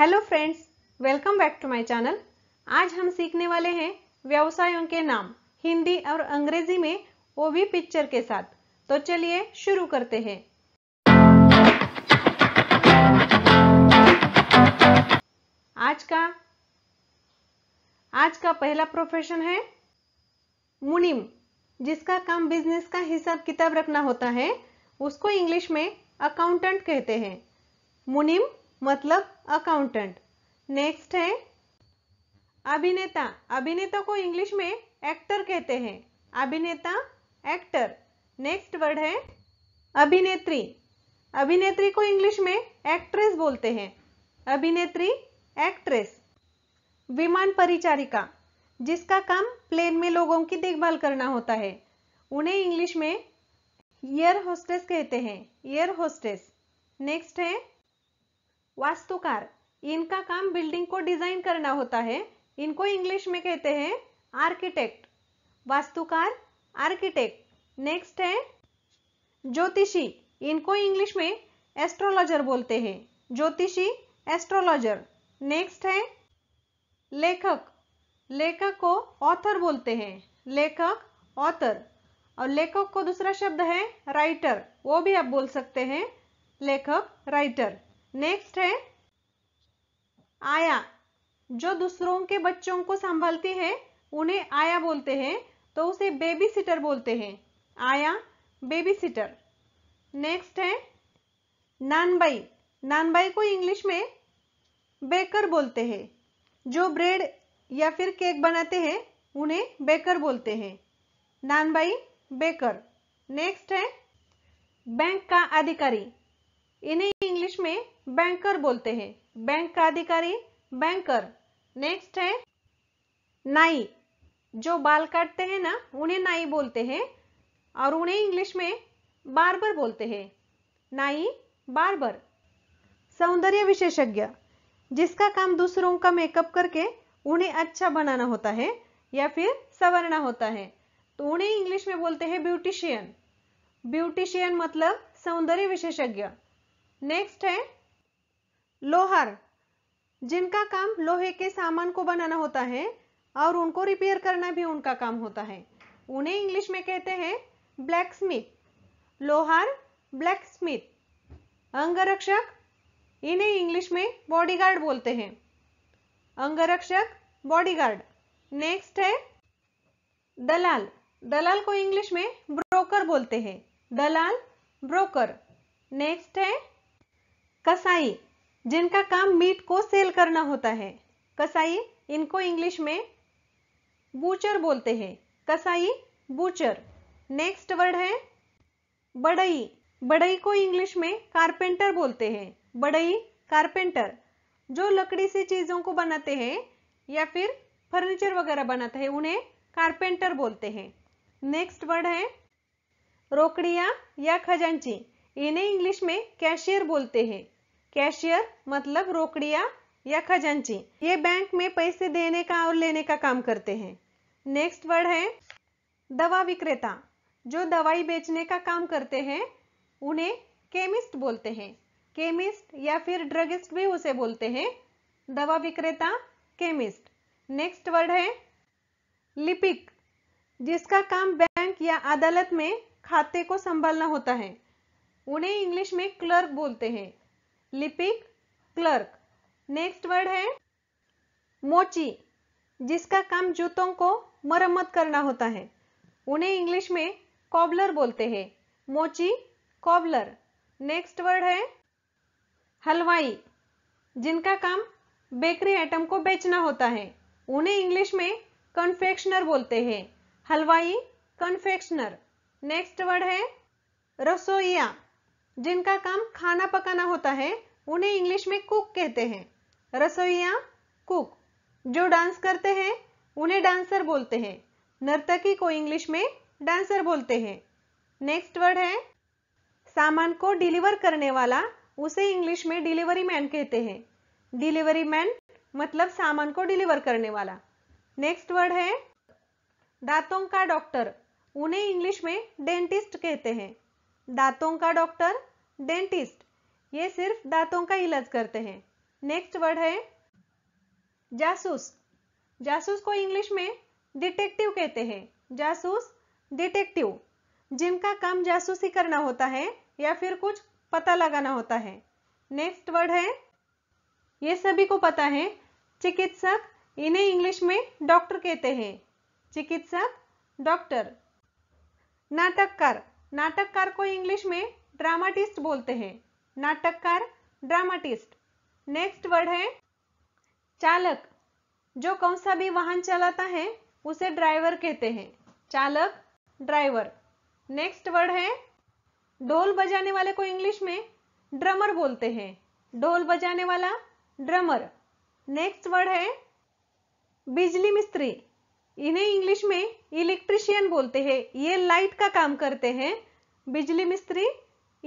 hello friends welcome back to my channel आज हम सीखने वाले हैं व्यवसायों के नाम हिंदी और अंग्रेजी में वो भी पिक्चर के साथ तो चलिए शुरू करते हैं आज का आज का पहला प्रोफेशन है मुनिम जिसका काम बिजनेस का हिसाब किताब रखना होता है उसको इंग्लिश में अकाउंटेंट कहते हैं मुनिम मतलब अकाउंटेंट नेक्स्ट है अभिनेता अभिनेता को इंग्लिश में एक्टर कहते हैं अभिनेता एक्टर नेक्स्ट वर्ड है अभिनेत्री अभिनेत्री को इंग्लिश में एक्ट्रेस बोलते हैं अभिनेत्री एक्ट्रेस विमान परिचारिका जिसका काम प्लेन में लोगों की देखभाल करना होता है उन्हें इंग्लिश में एयर होस्टेस कहते हैं एयर होस्टेस नेक्स्ट है वास्तुकार इनका काम बिल्डिंग को डिजाइन करना होता है इनको इंग्लिश में कहते हैं आर्किटेक्ट वास्तुकार आर्किटेक्ट नेक्स्ट है ज्योतिषी इनको इंग्लिश में एस्ट्रोलॉजर बोलते हैं ज्योतिषी एस्ट्रोलॉजर नेक्स्ट है लेखक लेखक को ऑथर बोलते हैं लेखक ऑथर और लेखक को दूसरा शब्द है राइटर वो भी आप बोल सकते हैं लेखक राइटर नेक्स्ट है आया जो दूसरों के बच्चों को संभालती है उन्हें आया बोलते हैं तो उसे बेबी सिटर बोलते हैं आया बेबी सिटर नेक्स्ट है नानबाई नानबाई को इंग्लिश में बेकर बोलते हैं जो ब्रेड या फिर केक बनाते हैं उन्हें बेकर बोलते हैं नानबाई बेकर नेक्स्ट है बैंक का अधिकारी इन्हें में बैंकर बोलते हैं बैंक का अधिकारी बैंकर नेक्स्ट है नाई जो बाल काटते हैं ना उन्हें नाई बोलते हैं और उन्हें इंग्लिश में बार्बर बोलते हैं नाई बार्बर सौंदर्य विशेषज्ञ जिसका काम दूसरों का मेकअप करके उन्हें अच्छा बनाना होता है या फिर सवरना होता है तो उन्हें इंग्लिश में बोलते हैं ब्यूटिशियन ब्यूटिशियन मतलब सौंदर्य विशेषज्ञ नेक्स्ट है लोहर जिनका काम लोहे के सामान को बनाना होता है और उनको रिपेयर करना भी उनका काम होता है उन्हें इंग्लिश में कहते हैं ब्लैक स्मिथ लोहार ब्लैक स्मिथ अंगरक्षक इन्हें इंग्लिश में बॉडीगार्ड बोलते हैं अंगरक्षक बॉडीगार्ड नेक्स्ट है दलाल दलाल को इंग्लिश में ब्रोकर बोलते हैं दलाल ब्रोकर नेक्स्ट है कसाई जिनका काम मीट को सेल करना होता है कसाई इनको इंग्लिश में बूचर बोलते हैं कसाई बूचर नेक्स्ट वर्ड है बड़ई बड़ई को इंग्लिश में कारपेंटर बोलते हैं बड़ई कारपेंटर जो लकड़ी से चीजों को बनाते हैं या फिर फर्नीचर वगैरह बनाते हैं उन्हें कारपेंटर बोलते हैं नेक्स्ट वर्ड है रोकड़िया या खजांची इन्हें इंग्लिश में कैशियर बोलते हैं कैशियर मतलब रोकड़िया या खजांची ये बैंक में पैसे देने का और लेने का काम करते हैं नेक्स्ट वर्ड है दवा विक्रेता जो दवाई बेचने का काम करते हैं उन्हें केमिस्ट बोलते हैं केमिस्ट या फिर ड्रगिस्ट भी उसे बोलते हैं दवा विक्रेता केमिस्ट नेक्स्ट वर्ड है लिपिक जिसका काम बैंक या अदालत में खाते को संभालना होता है उन्हें इंग्लिश में क्लर्क बोलते हैं लिपिक क्लर्क नेक्स्ट वर्ड है मोची जिसका काम जूतों को मरम्मत करना होता है उन्हें इंग्लिश में कॉबलर बोलते हैं मोची कॉबलर नेक्स्ट वर्ड है हलवाई जिनका काम बेकरी आइटम को बेचना होता है उन्हें इंग्लिश में कन्फेक्शनर बोलते हैं हलवाई कन्फेक्शनर नेक्स्ट वर्ड है रसोइया जिनका काम खाना पकाना होता है उन्हें इंग्लिश में कुक कहते हैं रसोइया कुक जो डांस करते हैं उन्हें डांसर बोलते हैं नर्तकी को इंग्लिश में डांसर बोलते हैं नेक्स्ट वर्ड है सामान को डिलीवर करने वाला उसे इंग्लिश में डिलीवरी मैन कहते हैं डिलीवरी मैन मतलब सामान को डिलीवर करने वाला नेक्स्ट वर्ड है दांतों का डॉक्टर उन्हें इंग्लिश में डेंटिस्ट कहते हैं दांतों का डॉक्टर डेंटिस्ट ये सिर्फ दांतों का इलाज करते हैं नेक्स्ट वर्ड है जासूस जासूस को इंग्लिश में डिटेक्टिव कहते हैं जासूस डिटेक्टिव जिनका काम जासूसी करना होता है या फिर कुछ पता लगाना होता है नेक्स्ट वर्ड है ये सभी को पता है चिकित्सक इन्हें इंग्लिश में डॉक्टर कहते हैं चिकित्सक डॉक्टर नाटककार नाटककार को इंग्लिश में ड्रामाटिस्ट बोलते हैं नाटककार ड्रामाटिस्ट नेक्स्ट वर्ड है चालक जो कौन सा भी वाहन चलाता है उसे ड्राइवर कहते हैं चालक ड्राइवर नेक्स्ट वर्ड है ढोल बजाने वाले को इंग्लिश में ड्रमर बोलते हैं ढोल बजाने वाला ड्रमर नेक्स्ट वर्ड है बिजली मिस्त्री इन्हें इंग्लिश में इलेक्ट्रिशियन बोलते हैं ये लाइट का काम करते हैं बिजली मिस्त्री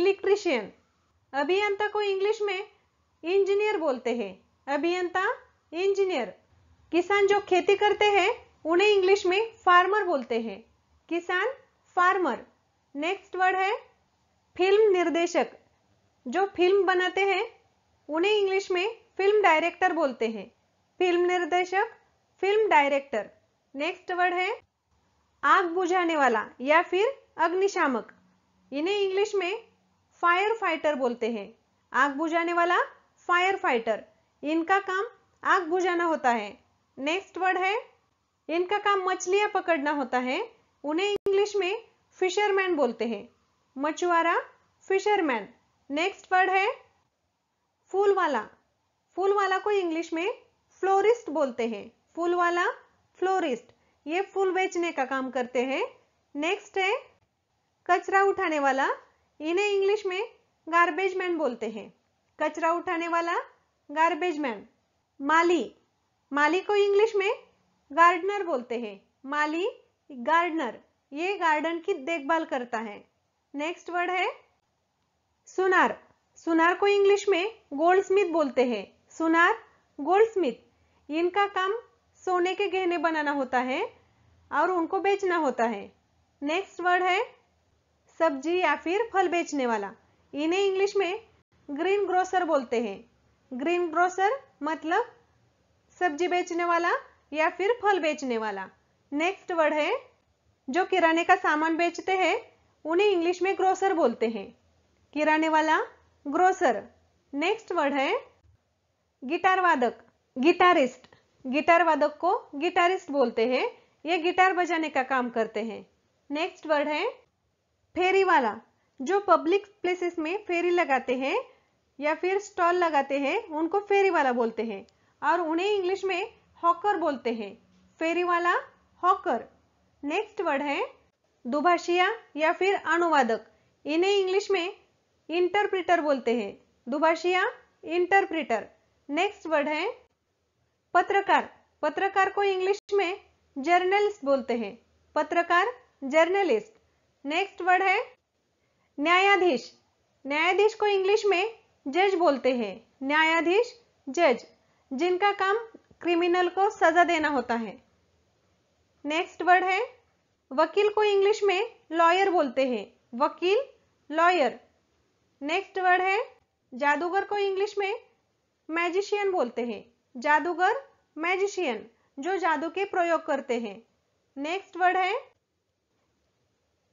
इलेक्ट्रिशियन अभियंता को इंग्लिश में इंजीनियर बोलते हैं अभियंता इंजीनियर किसान जो खेती करते हैं उन्हें इंग्लिश में फार्मर बोलते हैं किसान फार्मर नेक्स्ट वर्ड है फिल्म निर्देशक जो फिल्म बनाते हैं उन्हें इंग्लिश में फिल्म डायरेक्टर बोलते हैं फिल्म निर्देशक फिल्म डायरेक्टर नेक्स्ट वर्ड है आग बुझाने वाला या फिर अग्निशामक इन्हें इंग्लिश में फायर फाइटर बोलते हैं आग बुझाने वाला फायर फाइटर इनका काम आग बुझाना होता है नेक्स्ट वर्ड है इनका काम मछलियां पकड़ना होता है उन्हें इंग्लिश में फिशरमैन बोलते हैं मछुआरा फिशरमैन नेक्स्ट वर्ड है फूल वाला फूल वाला को इंग्लिश में फ्लोरिस्ट बोलते हैं फूल वाला फ्लोरिस्ट ये फूल बेचने का काम करते हैं नेक्स्ट है कचरा उठाने वाला इन्हें इंग्लिश में गार्बेज मैन बोलते हैं कचरा उठाने वाला गार्बेज मैन माली माली को इंग्लिश में गार्डनर बोलते हैं माली गार्डनर ये गार्डन की देखभाल करता है नेक्स्ट वर्ड है सुनार सुनार को इंग्लिश में गोल्ड स्मिथ बोलते हैं सुनार गोल्ड स्मिथ इनका काम सोने के गहने बनाना होता है और उनको बेचना होता है नेक्स्ट वर्ड है सब्जी या फिर फल बेचने वाला इन्हें इंग्लिश में ग्रीन ग्रोसर बोलते हैं ग्रीन ग्रोसर मतलब सब्जी बेचने वाला या फिर फल बेचने वाला नेक्स्ट वर्ड है जो किराने का सामान बेचते हैं उन्हें इंग्लिश में ग्रोसर बोलते हैं किराने वाला ग्रोसर नेक्स्ट वर्ड है गिटार वादक गिटारिस्ट गिटार वादक को गिटारिस्ट बोलते हैं ये गिटार बजाने का काम करते हैं नेक्स्ट वर्ड है फेरी वाला जो पब्लिक प्लेसेस में फेरी लगाते हैं या फिर स्टॉल लगाते हैं उनको फेरी वाला बोलते हैं और उन्हें इंग्लिश में हॉकर बोलते हैं फेरी वाला हॉकर नेक्स्ट वर्ड है दुभाषिया या फिर अनुवादक इन्हें इंग्लिश में इंटरप्रिटर बोलते हैं दुभाषिया इंटरप्रिटर नेक्स्ट वर्ड है पत्रकार पत्रकार को इंग्लिश में जर्नलिस्ट बोलते हैं पत्रकार जर्नलिस्ट नेक्स्ट वर्ड है न्यायाधीश न्यायाधीश को इंग्लिश में जज बोलते हैं न्यायाधीश जज जिनका काम क्रिमिनल को सजा देना होता है नेक्स्ट वर्ड है वकील को इंग्लिश में लॉयर बोलते हैं वकील लॉयर नेक्स्ट वर्ड है जादूगर को इंग्लिश में मैजिशियन बोलते हैं जादूगर मैजिशियन जो जादू के प्रयोग करते हैं नेक्स्ट वर्ड है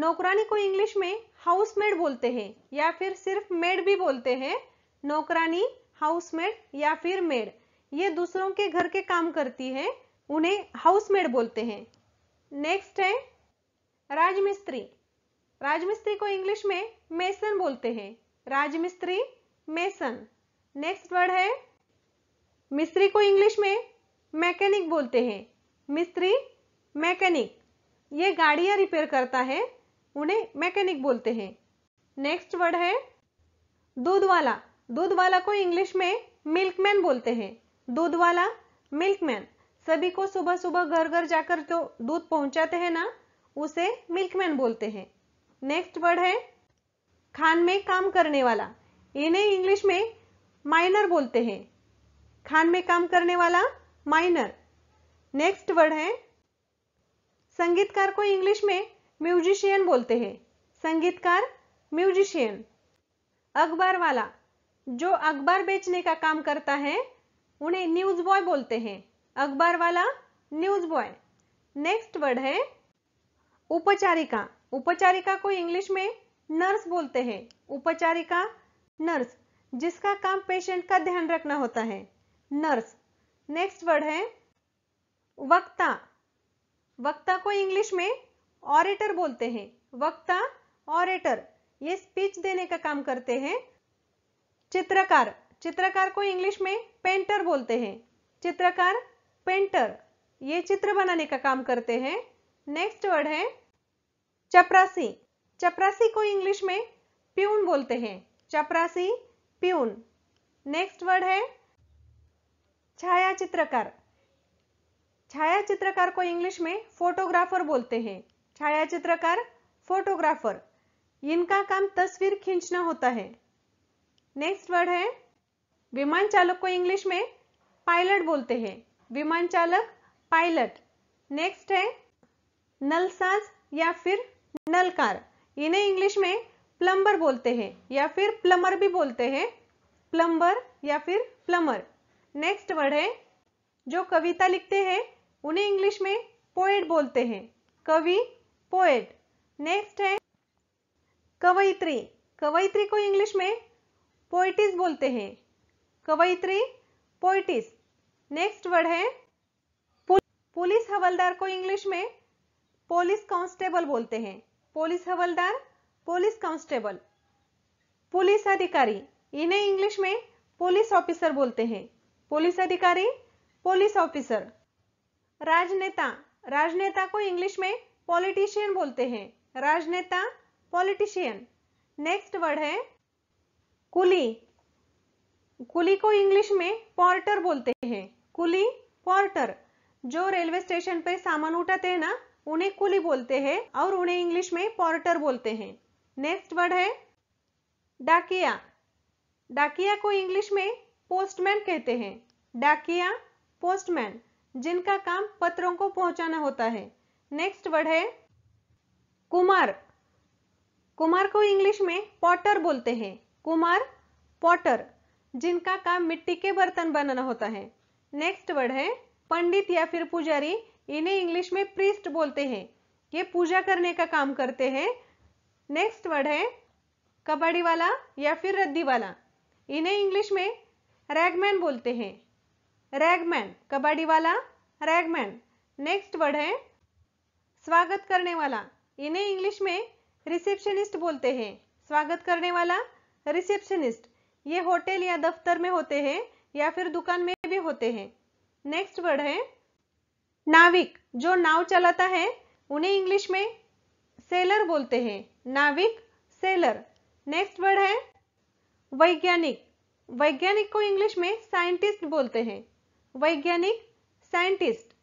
नौकरानी को इंग्लिश में हाउसमेड बोलते हैं या फिर सिर्फ मेड भी बोलते हैं नौकरानी हाउसमेड या फिर मेड ये दूसरों के घर के काम करती है उन्हें हाउसमेड बोलते हैं नेक्स्ट है राजमिस्त्री राजमिस्त्री को इंग्लिश में मेसन बोलते हैं राजमिस्त्री मेसन नेक्स्ट वर्ड है मिस्त्री को इंग्लिश में मैकेनिक बोलते हैं मिस्त्री मैकेनिक ये गाड़ियां रिपेयर करता है उन्हें मैकेनिक बोलते हैं नेक्स्ट वर्ड है दूध वाला दूध वाला को इंग्लिश में मिल्कमैन बोलते हैं दूध वाला मिल्कमैन सभी को सुबह सुबह घर घर जाकर जो दूध पहुंचाते हैं ना उसे मिल्कमैन बोलते हैं नेक्स्ट वर्ड है खान में काम करने वाला इन्हें इंग्लिश में माइनर बोलते हैं खान में काम करने वाला माइनर नेक्स्ट वर्ड है संगीतकार को इंग्लिश में म्यूजिशियन बोलते हैं संगीतकार म्यूजिशियन अखबार वाला जो अखबार बेचने का काम करता है उन्हें न्यूज बॉय बोलते हैं अखबार वाला न्यूज बॉय नेक्स्ट वर्ड है उपचारिका उपचारिका को इंग्लिश में नर्स बोलते हैं उपचारिका नर्स जिसका काम पेशेंट का ध्यान रखना होता है नर्स नेक्स्ट वर्ड है वक्ता वक्ता को इंग्लिश में ऑरेटर बोलते हैं वक्ता ऑरेटर ये स्पीच देने का काम करते हैं चित्रकार चित्रकार को इंग्लिश में पेंटर बोलते हैं चित्रकार पेंटर ये चित्र बनाने का काम करते हैं नेक्स्ट वर्ड है चपरासी चपरासी को इंग्लिश में प्यून बोलते हैं चपरासी प्यून नेक्स्ट वर्ड है छाया चित्रकार छाया चित्रकार को इंग्लिश में फोटोग्राफर बोलते हैं छायाचित्रकार फोटोग्राफर इनका काम तस्वीर खींचना होता है नेक्स्ट वर्ड है विमान चालक को इंग्लिश में पायलट बोलते हैं विमान चालक पायलट नेक्स्ट है नलसाज या फिर नलकार इन्हें इंग्लिश में प्लम्बर बोलते हैं या फिर प्लमर भी बोलते हैं प्लम्बर या फिर प्लमर नेक्स्ट वर्ड है जो कविता लिखते हैं उन्हें इंग्लिश में पोएट बोलते हैं कवि पोएट नेक्स्ट है कवयित्री कवयित्री को इंग्लिश में पोइटिस बोलते हैं कवयित्री पोइटिस नेक्स्ट वर्ड है पुलिस हवलदार को इंग्लिश में पुलिस कांस्टेबल बोलते हैं पुलिस हवलदार पुलिस कांस्टेबल पुलिस अधिकारी इन्हें इंग्लिश में पुलिस ऑफिसर बोलते हैं पुलिस अधिकारी पुलिस ऑफिसर राजनेता राजनेता को इंग्लिश में पॉलिटिशियन बोलते हैं राजनेता पॉलिटिशियन नेक्स्ट वर्ड है कुली कुली को इंग्लिश में पॉर्टर बोलते हैं कुली पॉर्टर जो रेलवे स्टेशन पर सामान उठाते हैं ना उन्हें कुली बोलते हैं और उन्हें इंग्लिश में पॉर्टर बोलते हैं नेक्स्ट वर्ड है डाकिया डाकिया को इंग्लिश में पोस्टमैन कहते हैं डाकिया पोस्टमैन जिनका काम पत्रों को पहुंचाना होता है नेक्स्ट वर्ड है कुमार कुमार को इंग्लिश में पॉटर बोलते हैं कुमार पॉटर जिनका काम मिट्टी के बर्तन बनाना होता है नेक्स्ट वर्ड है पंडित या फिर पुजारी इन्हें इंग्लिश में प्रीस्ट बोलते हैं ये पूजा करने का काम करते हैं नेक्स्ट वर्ड है कबाड़ी वाला या फिर रद्दी वाला इन्हें इंग्लिश में रैगमैन बोलते हैं रैगमैन कबाड़ी वाला रैगमैन नेक्स्ट वर्ड है स्वागत करने वाला इन्हें इंग्लिश में रिसेप्शनिस्ट बोलते हैं स्वागत करने वाला रिसेप्शनिस्ट ये होटल या दफ्तर में होते हैं या फिर दुकान में भी होते हैं नेक्स्ट वर्ड है नाविक जो नाव चलाता है उन्हें इंग्लिश में सेलर बोलते हैं नाविक सेलर नेक्स्ट वर्ड है वैज्ञानिक वैज्ञानिक को इंग्लिश में साइंटिस्ट बोलते हैं वैज्ञानिक साइंटिस्ट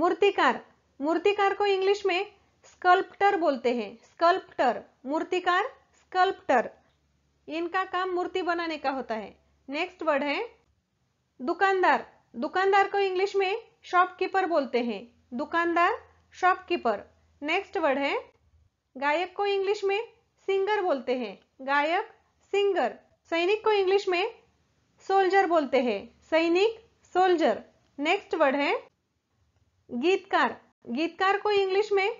मूर्तिकार मूर्तिकार को इंग्लिश में स्कल्प्टर बोलते हैं स्कल्प्टर मूर्तिकार स्कल्प्टर इनका काम मूर्ति बनाने का होता है नेक्स्ट वर्ड है दुकानदार दुकानदार को इंग्लिश में शॉपकीपर बोलते हैं दुकानदार शॉपकीपर नेक्स्ट वर्ड है गायक को इंग्लिश में सिंगर बोलते हैं गायक सिंगर सैनिक को इंग्लिश में सोल्जर बोलते हैं सैनिक सोल्जर नेक्स्ट वर्ड है गीतकार गीतकार को इंग्लिश में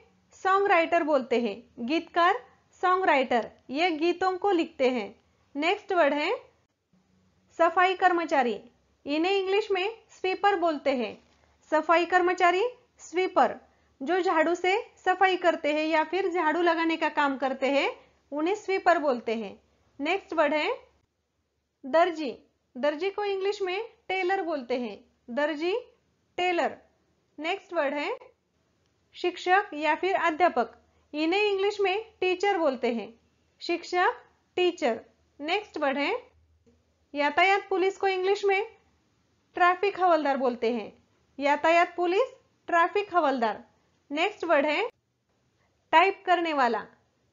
सॉन्ग राइटर बोलते हैं गीतकार सॉन्ग राइटर ये गीतों को लिखते हैं नेक्स्ट वर्ड है सफाई कर्मचारी इन्हें इंग्लिश में स्वीपर बोलते हैं सफाई कर्मचारी स्वीपर जो झाड़ू से सफाई करते हैं या फिर झाड़ू लगाने का काम करते हैं उन्हें स्वीपर बोलते हैं नेक्स्ट वर्ड है दर्जी दर्जी को इंग्लिश में टेलर बोलते हैं दर्जी टेलर नेक्स्ट वर्ड है शिक्षक या फिर अध्यापक इन्हें इंग्लिश में टीचर बोलते हैं शिक्षक टीचर नेक्स्ट बढ़े यातायात पुलिस को इंग्लिश में ट्रैफिक हवलदार बोलते हैं यातायात पुलिस ट्रैफिक हवलदार नेक्स्ट वर्ड है टाइप करने वाला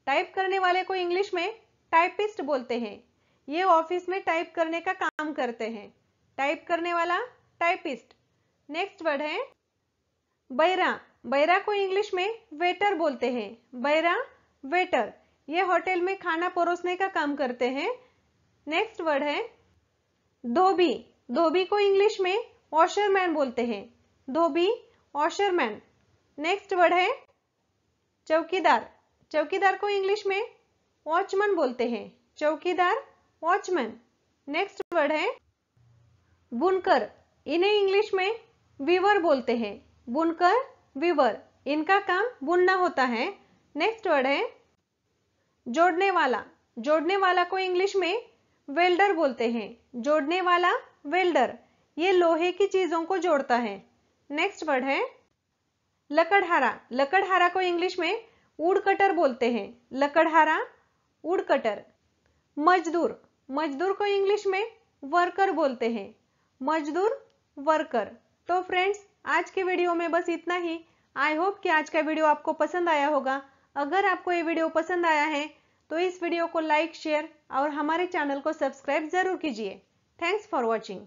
टाइप करने वाले को इंग्लिश में टाइपिस्ट बोलते हैं ये ऑफिस में टाइप करने का काम करते हैं टाइप करने वाला टाइपिस्ट नेक्स्ट वर्ड है बैरा बैरा को इंग्लिश में वेटर बोलते हैं बैरा वेटर ये होटल में खाना परोसने का काम करते हैं नेक्स्ट वर्ड है धोबी धोबी को इंग्लिश में वॉशरमैन बोलते हैं धोबी वॉशरमैन नेक्स्ट वर्ड है चौकीदार चौकीदार को इंग्लिश में वॉचमैन बोलते हैं चौकीदार वॉचमैन नेक्स्ट वर्ड है बुनकर इन्हें इंग्लिश में वीवर बोलते हैं बुनकर वीवर इनका काम बुनना होता है नेक्स्ट वर्ड है जोड़ने वाला जोड़ने वाला को इंग्लिश में वेल्डर बोलते हैं जोड़ने वाला वेल्डर ये लोहे की चीजों को जोड़ता है नेक्स्ट वर्ड है लकड़हारा लकड़हारा को इंग्लिश में वुड कटर बोलते हैं लकड़हारा वुड कटर मजदूर मजदूर को इंग्लिश में वर्कर बोलते हैं मजदूर वर्कर तो फ्रेंड्स आज के वीडियो में बस इतना ही आई होप कि आज का वीडियो आपको पसंद आया होगा अगर आपको ये वीडियो पसंद आया है तो इस वीडियो को लाइक शेयर और हमारे चैनल को सब्सक्राइब जरूर कीजिए थैंक्स फॉर वॉचिंग